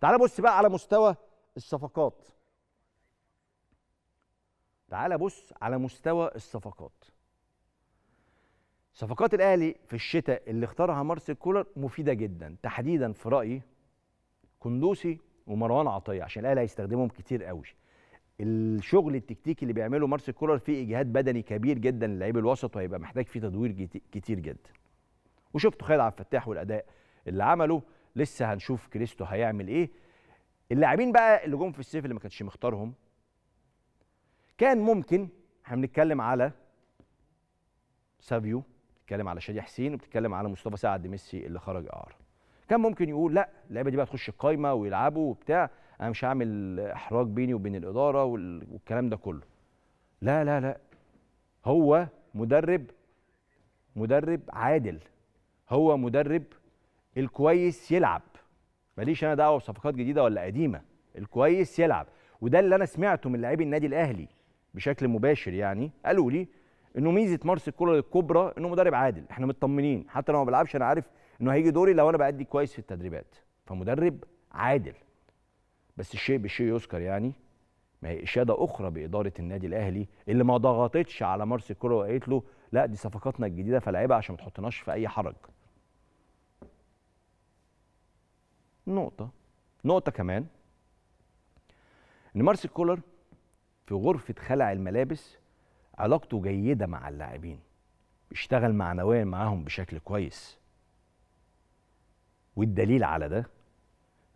تعال بص بقى على مستوى الصفقات تعال بص على مستوى الصفقات صفقات الاهلي في الشتاء اللي اختارها مارسيل كولر مفيده جدا تحديدا في رايي كندوسي ومروان عطيه عشان الاهلي هيستخدمهم كتير قوي الشغل التكتيكي اللي بيعمله مارسيل كولر فيه اجهاد بدني كبير جدا للعيب الوسط وهيبقى محتاج فيه تدوير كتير جدا وشفتوا خالد عبد الفتاح والاداء اللي عمله لسه هنشوف كريستو هيعمل ايه اللاعبين بقى اللي جم في الصيف اللي ما كانش مختارهم كان ممكن احنا بنتكلم على سافيو بتتكلم على شادي حسين وبتتكلم على مصطفى سعد ميسي اللي خرج اعاره كان ممكن يقول لا اللعيبه دي بقى تخش القايمه ويلعبوا وبتاع انا مش هعمل احراج بيني وبين الاداره والكلام ده كله لا لا لا هو مدرب مدرب عادل هو مدرب الكويس يلعب ماليش انا دعوه بصفقات جديده ولا قديمه الكويس يلعب وده اللي انا سمعته من لاعبي النادي الاهلي بشكل مباشر يعني قالوا لي انه ميزه مارس الكره الكبرى انه مدرب عادل احنا مطمنين حتى لو ما بلعبش انا عارف انه هيجي دوري لو انا بأدي كويس في التدريبات فمدرب عادل بس الشيء بالشيء يذكر يعني ما هي اشاده اخرى باداره النادي الاهلي اللي ما ضغطتش على مارس الكره وقالت له لا دي صفقاتنا الجديده فلعبها عشان ما تحطناش في اي حرج نقطه نقطه كمان ان مارسيل كولر في غرفه خلع الملابس علاقته جيده مع اللاعبين اشتغل معنويا معاهم بشكل كويس والدليل على ده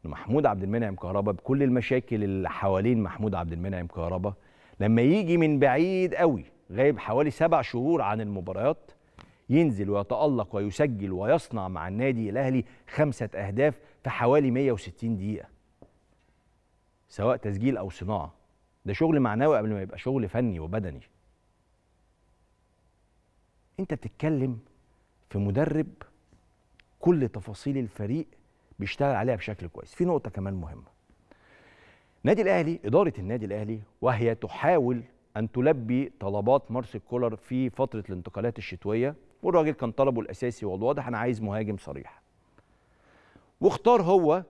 ان محمود عبد المنعم كهربا بكل المشاكل اللي حوالين محمود عبد المنعم كهربا لما يجي من بعيد قوي غايب حوالي سبع شهور عن المباريات ينزل ويتألق ويسجل ويصنع مع النادي الأهلي خمسة أهداف في حوالي 160 دقيقة سواء تسجيل أو صناعة ده شغل معنوي قبل ما يبقى شغل فني وبدني انت بتتكلم في مدرب كل تفاصيل الفريق بيشتغل عليها بشكل كويس في نقطه كمان مهمه نادي الاهلي اداره النادي الاهلي وهي تحاول ان تلبي طلبات مارسيل كولر في فتره الانتقالات الشتويه والراجل كان طلبه الاساسي والواضح انا عايز مهاجم صريح واختار هو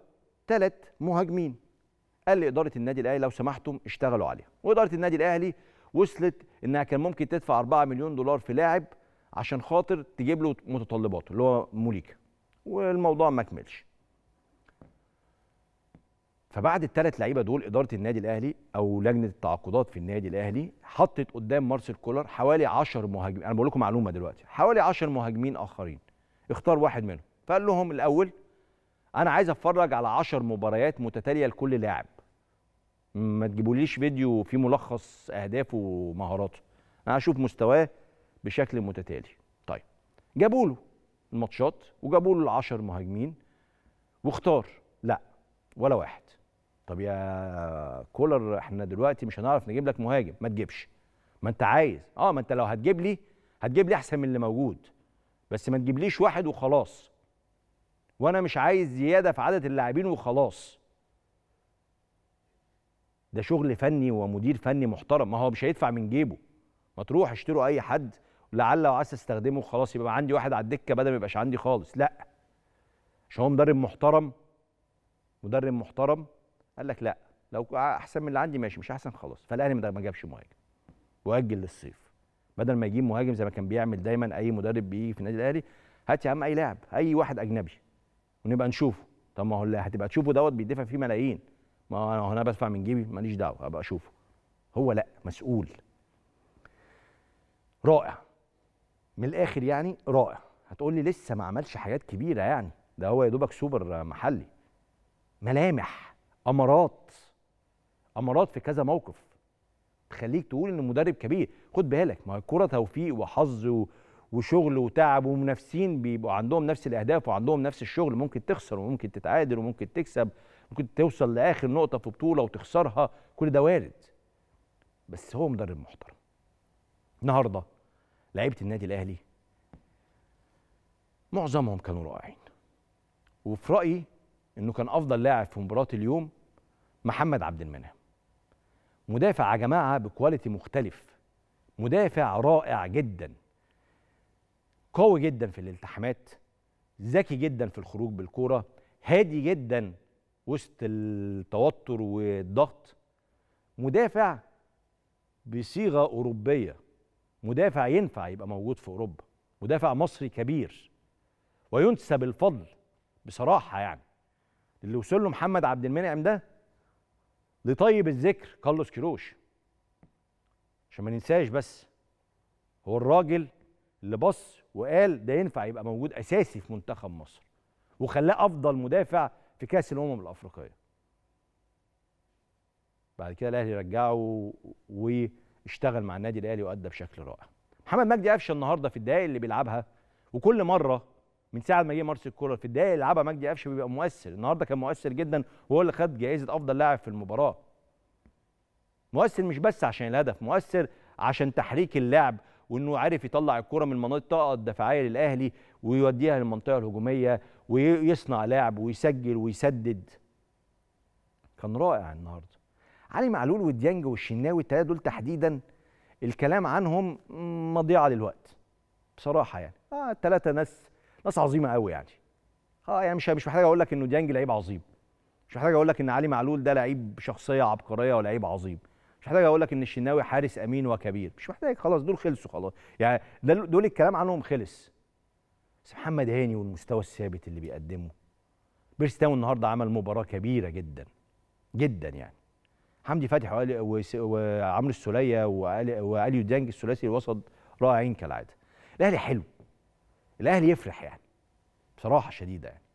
ثلاث مهاجمين قال لاداره النادي الاهلي لو سمحتم اشتغلوا عليها واداره النادي الاهلي وصلت انها كان ممكن تدفع 4 مليون دولار في لاعب عشان خاطر تجيب له متطلباته اللي هو موليكا والموضوع ما كملش فبعد الثلاث لعيبه دول اداره النادي الاهلي او لجنه التعاقدات في النادي الاهلي حطت قدام مارسيل كولر حوالي 10 مهاجمين انا بقول لكم معلومه دلوقتي حوالي 10 مهاجمين اخرين اختار واحد منهم فقال لهم الاول انا عايز اتفرج على 10 مباريات متتاليه لكل لاعب ما تجيبوليش فيديو فيه ملخص اهدافه ومهاراته انا هشوف مستواه بشكل متتالي طيب جابوا له الماتشات وجابوا له ال 10 مهاجمين واختار لا ولا واحد طب يا كولر احنا دلوقتي مش هنعرف نجيب لك مهاجم ما تجيبش ما انت عايز اه ما انت لو هتجيب لي هتجيب لي احسن من اللي موجود بس ما تجيبليش واحد وخلاص وانا مش عايز زياده في عدد اللاعبين وخلاص ده شغل فني ومدير فني محترم ما هو مش هيدفع من جيبه ما تروح اشتروا اي حد لعل وعسى استخدمه وخلاص يبقى عندي واحد على الدكه بدل ما يبقاش عندي خالص لا عشان هو مدرب محترم مدرب محترم قال لك لا لو احسن من اللي عندي ماشي مش احسن خلاص فالاهلي ما جابش مهاجم واجل للصيف بدل ما يجيب مهاجم زي ما كان بيعمل دايما اي مدرب بيجي في النادي الاهلي هات يا عم اي لاعب اي واحد اجنبي ونبقى نشوفه طب ما هو اللي هتبقى تشوفه دوت بيدفع فيه ملايين ما انا هنا بدفع من جيبي ماليش دعوه ابقى اشوفه هو لا مسؤول رائع من الاخر يعني رائع هتقول لي لسه ما عملش حاجات كبيره يعني ده هو يا دوبك سوبر محلي ملامح امارات امارات في كذا موقف تخليك تقول ان المدرب كبير خد بالك ما الكوره توفيق وحظ وشغل وتعب ومنافسين بيبقوا عندهم نفس الاهداف وعندهم نفس الشغل ممكن تخسر وممكن تتعادل وممكن تكسب ممكن توصل لاخر نقطه في بطوله وتخسرها كل ده وارد بس هو مدرب محترم النهارده لعيبه النادي الاهلي معظمهم كانوا رائعين وفي رايي انه كان افضل لاعب في مباراه اليوم محمد عبد المنعم مدافع يا جماعه بكواليتي مختلف مدافع رائع جدا قوي جدا في الالتحامات ذكي جدا في الخروج بالكوره هادي جدا وسط التوتر والضغط مدافع بصيغه اوروبيه مدافع ينفع يبقى موجود في اوروبا مدافع مصري كبير وينسب الفضل بصراحه يعني اللي وصل له محمد عبد المنعم ده لطيب الذكر كارلوس كيروش عشان ما ننساش بس هو الراجل اللي بص وقال ده ينفع يبقى موجود اساسي في منتخب مصر وخلاه افضل مدافع في كاس الامم الافريقيه بعد كده الاهلي رجعه واشتغل مع النادي الاهلي وادى بشكل رائع محمد مجدي قفشه النهارده في الدقائق اللي بيلعبها وكل مره من ساعه ما جه مارس كولر في الدقايق اللي لعبها مجدي قفشه بيبقى مؤثر النهارده كان مؤثر جدا وهو اللي خد جائزه افضل لاعب في المباراه مؤثر مش بس عشان الهدف مؤثر عشان تحريك اللعب وانه عارف يطلع الكره من المنطقه الدفاعيه للاهلي ويوديها للمنطقه الهجوميه ويصنع لعب ويسجل ويسدد كان رائع النهارده علي معلول وديانج والشناوي الثلاثه دول تحديدا الكلام عنهم مضيعه للوقت بصراحه يعني اه الثلاثه ناس ناس عظيمه قوي يعني اه يعني مش مش محتاج اقول لك انه ديانج لعيب عظيم مش محتاج اقول لك ان علي معلول ده لعيب شخصيه عبقريه ولعيب عظيم مش محتاج اقول لك ان الشناوي حارس امين وكبير مش محتاج خلاص دول خلصوا خلاص يعني دول الكلام عنهم خلص بس محمد هاني والمستوى الثابت اللي بيقدمه بيرستاون النهارده عمل مباراه كبيره جدا جدا يعني حمدي فتحي وعمرو السوليه وعلي ديانج الثلاثي الوسط رائعين كالعاده الاهلي حلو الاهلي يفرح يعني بصراحه شديده يعني